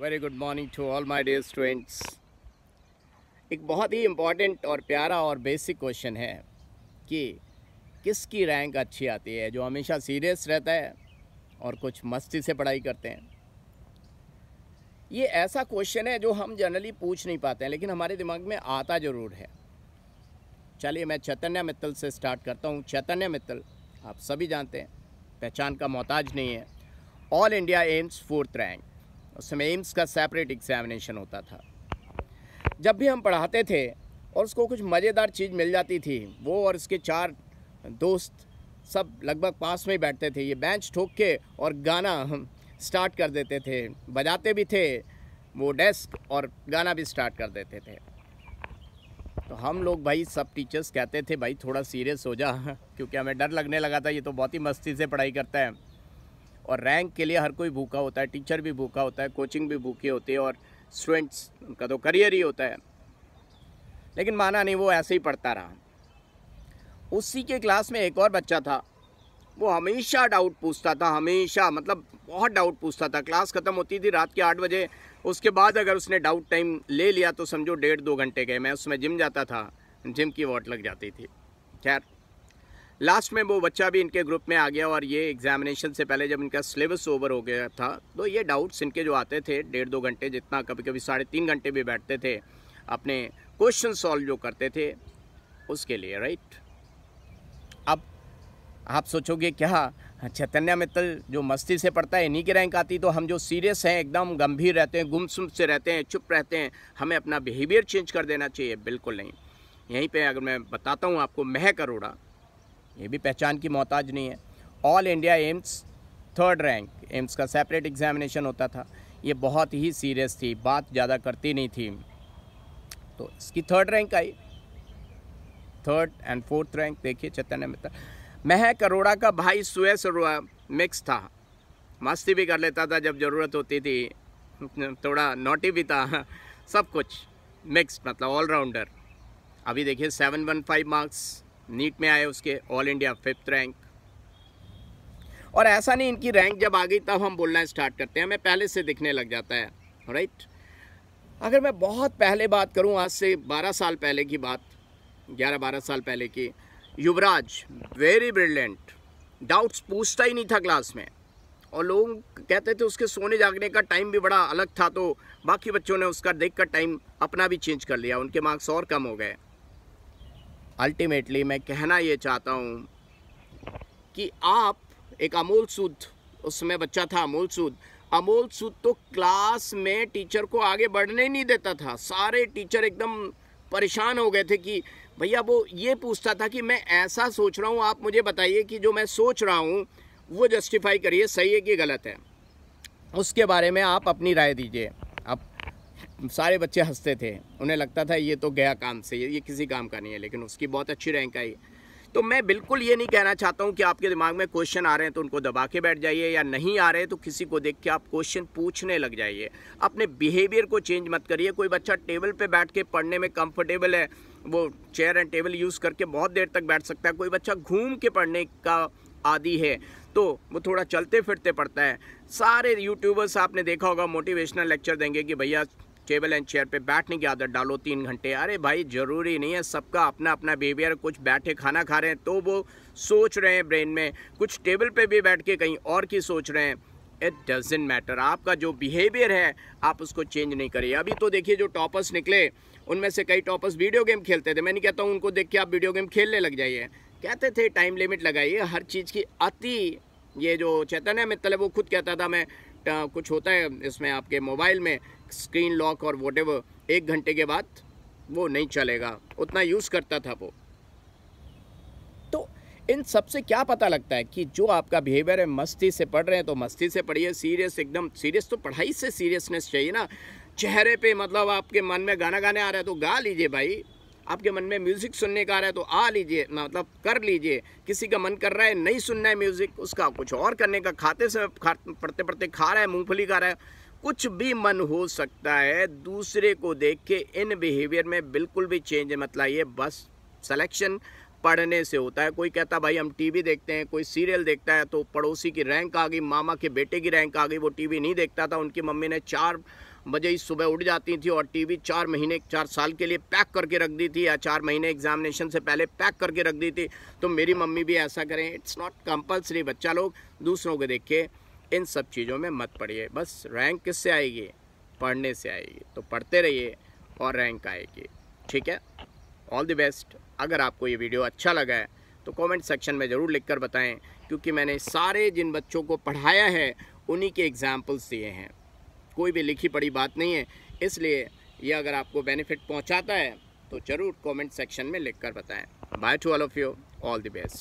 very good morning to all my dear students एक बहुत ही important और प्यारा और बेसिक क्वेश्चन है कि किसकी रैंक अच्छी आती है जो हमेशा सीरियस रहता है और कुछ मस्ती से पढ़ाई करते हैं ये ऐसा क्वेश्चन है जो हम जनरली पूछ नहीं पाते हैं लेकिन हमारे दिमाग में आता ज़रूर है चलिए मैं चैतन्य मित्तल से स्टार्ट करता हूँ चैतन्य मित्तल आप सभी जानते हैं पहचान का मोहताज नहीं है all India AIIMS fourth rank उसमें एम्स का सेपरेट एग्जामिनेशन होता था जब भी हम पढ़ाते थे और उसको कुछ मज़ेदार चीज़ मिल जाती थी वो और उसके चार दोस्त सब लगभग पास में ही बैठते थे ये बेंच ठोक के और गाना हम स्टार्ट कर देते थे बजाते भी थे वो डेस्क और गाना भी स्टार्ट कर देते थे तो हम लोग भाई सब टीचर्स कहते थे भाई थोड़ा सीरियस हो जा क्योंकि हमें डर लगने लगा था ये तो बहुत ही मस्ती से पढ़ाई करता है और रैंक के लिए हर कोई भूखा होता है टीचर भी भूखा होता है कोचिंग भी भूखे होती है और स्टूडेंट्स उनका तो करियर ही होता है लेकिन माना नहीं वो ऐसे ही पढ़ता रहा उसी के क्लास में एक और बच्चा था वो हमेशा डाउट पूछता था हमेशा मतलब बहुत डाउट पूछता था क्लास ख़त्म होती थी रात के आठ बजे उसके बाद अगर उसने डाउट टाइम ले लिया तो समझो डेढ़ दो घंटे गए मैं उसमें जिम जाता था जिम की वॉट लग जाती थी खैर लास्ट में वो बच्चा भी इनके ग्रुप में आ गया और ये एग्जामिनेशन से पहले जब इनका सिलेबस ओवर हो गया था तो ये डाउट्स इनके जो आते थे डेढ़ दो घंटे जितना कभी कभी साढ़े तीन घंटे भी बैठते थे अपने क्वेश्चन सॉल्व जो करते थे उसके लिए राइट अब आप सोचोगे क्या चैतन्य मित्तल जो मस्ती से पढ़ता है इन्हीं की रैंक आती तो हम जो सीरियस हैं एकदम गंभीर रहते हैं गुमसुम से रहते हैं चुप रहते हैं हमें अपना बिहेवियर चेंज कर देना चाहिए बिल्कुल नहीं यहीं पे अगर मैं बताता हूँ आपको मह करोड़ा ये भी पहचान की मोहताज नहीं है all India AIIMS third rank AIIMS का सेपरेट एग्जामिनेशन होता था ये बहुत ही सीरियस थी बात ज़्यादा करती नहीं थी तो इसकी थर्ड रैंक आई थर्ड एंड फोर्थ रैंक देखिए चैतन्य मित्र मह करोड़ा का भाई सुय सरुआ मिक्स था मस्ती भी कर लेता था जब ज़रूरत होती थी थोड़ा नोटी भी था सब कुछ मिक्स मतलब ऑलराउंडर अभी देखिए seven one five marks NEET में आए उसके ऑल इंडिया फिफ्थ रैंक और ऐसा नहीं इनकी रैंक जब आ गई तब हम बोलना स्टार्ट करते हैं हमें पहले से दिखने लग जाता है राइट अगर मैं बहुत पहले बात करूं आज से 12 साल पहले की बात 11-12 साल पहले की युवराज वेरी ब्रिलियंट डाउट्स पूछता ही नहीं था क्लास में और लोग कहते थे उसके सोने जागने का टाइम भी बड़ा अलग था तो बाकी बच्चों ने उसका देख कर टाइम अपना भी चेंज कर लिया उनके मार्क्स और कम हो गए अल्टीमेटली मैं कहना ये चाहता हूँ कि आप एक अमूल सूद उसमें बच्चा था अमूल सूद अमूल सूद तो क्लास में टीचर को आगे बढ़ने नहीं देता था सारे टीचर एकदम परेशान हो गए थे कि भैया वो ये पूछता था कि मैं ऐसा सोच रहा हूँ आप मुझे बताइए कि जो मैं सोच रहा हूँ वो जस्टिफाई करिए सही है कि गलत है उसके बारे में आप अपनी राय दीजिए अब सारे बच्चे हंसते थे उन्हें लगता था ये तो गया काम से ये किसी काम का नहीं है लेकिन उसकी बहुत अच्छी रैंक आई तो मैं बिल्कुल ये नहीं कहना चाहता हूँ कि आपके दिमाग में क्वेश्चन आ रहे हैं तो उनको दबा के बैठ जाइए या नहीं आ रहे तो किसी को देख के आप क्वेश्चन पूछने लग जाइए अपने बिहेवियर को चेंज मत करिए कोई बच्चा टेबल पे बैठ के पढ़ने में कंफर्टेबल है वो चेयर एंड टेबल यूज़ करके बहुत देर तक बैठ सकता है कोई बच्चा घूम के पढ़ने का आदि है तो वो थोड़ा चलते फिरते पड़ता है सारे यूट्यूबर्स आपने देखा होगा मोटिवेशनल लेक्चर देंगे कि भैया टेबल एंड चेयर पे बैठने की आदत डालो तीन घंटे अरे भाई ज़रूरी नहीं है सबका अपना अपना बिहेवियर कुछ बैठे खाना खा रहे हैं तो वो सोच रहे हैं ब्रेन में कुछ टेबल पे भी बैठ के कहीं और की सोच रहे हैं इट डजेंट मैटर आपका जो बिहेवियर है आप उसको चेंज नहीं करिए अभी तो देखिए जो टॉपर्स निकले उनमें से कई टॉपर्स वीडियो गेम खेलते थे मैं नहीं कहता हूँ उनको देख के आप वीडियो गेम खेलने लग जाइए कहते थे टाइम लिमिट लगाइए हर चीज़ की अति ये जो चैतन्य मित्तल है वो खुद कहता था मैं कुछ होता है इसमें आपके मोबाइल में स्क्रीन लॉक और वोट एक घंटे के बाद वो नहीं चलेगा उतना यूज़ करता था वो तो इन सब से क्या पता लगता है कि जो आपका बिहेवियर है मस्ती से पढ़ रहे हैं तो मस्ती से पढ़िए सीरियस एकदम सीरियस तो पढ़ाई से सीरियसनेस चाहिए ना चेहरे पे मतलब आपके मन में गाना गाने आ रहा है तो गा लीजिए भाई आपके मन में म्यूज़िक सुनने का आ रहा है तो आ लीजिए मतलब कर लीजिए किसी का मन कर रहा है नहीं सुनना है म्यूज़िक उसका कुछ और करने का खाते से पढ़ते पढ़ते खा रहा है मूँगफली खा रहा है कुछ भी मन हो सकता है दूसरे को देख के इन बिहेवियर में बिल्कुल भी चेंज मत लाइए बस सिलेक्शन पढ़ने से होता है कोई कहता भाई हम टीवी देखते हैं कोई सीरियल देखता है तो पड़ोसी की रैंक आ गई मामा के बेटे की रैंक आ गई वो टीवी नहीं देखता था उनकी मम्मी ने चार बजे ही सुबह उठ जाती थी और टीवी चार महीने चार साल के लिए पैक करके रख दी थी या चार महीने एग्जामिनेशन से पहले पैक करके रख दी थी तो मेरी मम्मी भी ऐसा करें इट्स नॉट कंपल्सरी बच्चा लोग दूसरों को देख के इन सब चीज़ों में मत पढ़िए बस रैंक किससे आएगी पढ़ने से आएगी तो पढ़ते रहिए और रैंक आएगी ठीक है ऑल द बेस्ट अगर आपको ये वीडियो अच्छा लगा है तो कमेंट सेक्शन में ज़रूर लिखकर बताएं क्योंकि मैंने सारे जिन बच्चों को पढ़ाया है उन्हीं के एग्जाम्पल्स दिए हैं कोई भी लिखी पड़ी बात नहीं है इसलिए ये अगर आपको बेनिफिट पहुँचाता है तो ज़रूर कॉमेंट सेक्शन में लिख बताएं bye to all of you all the best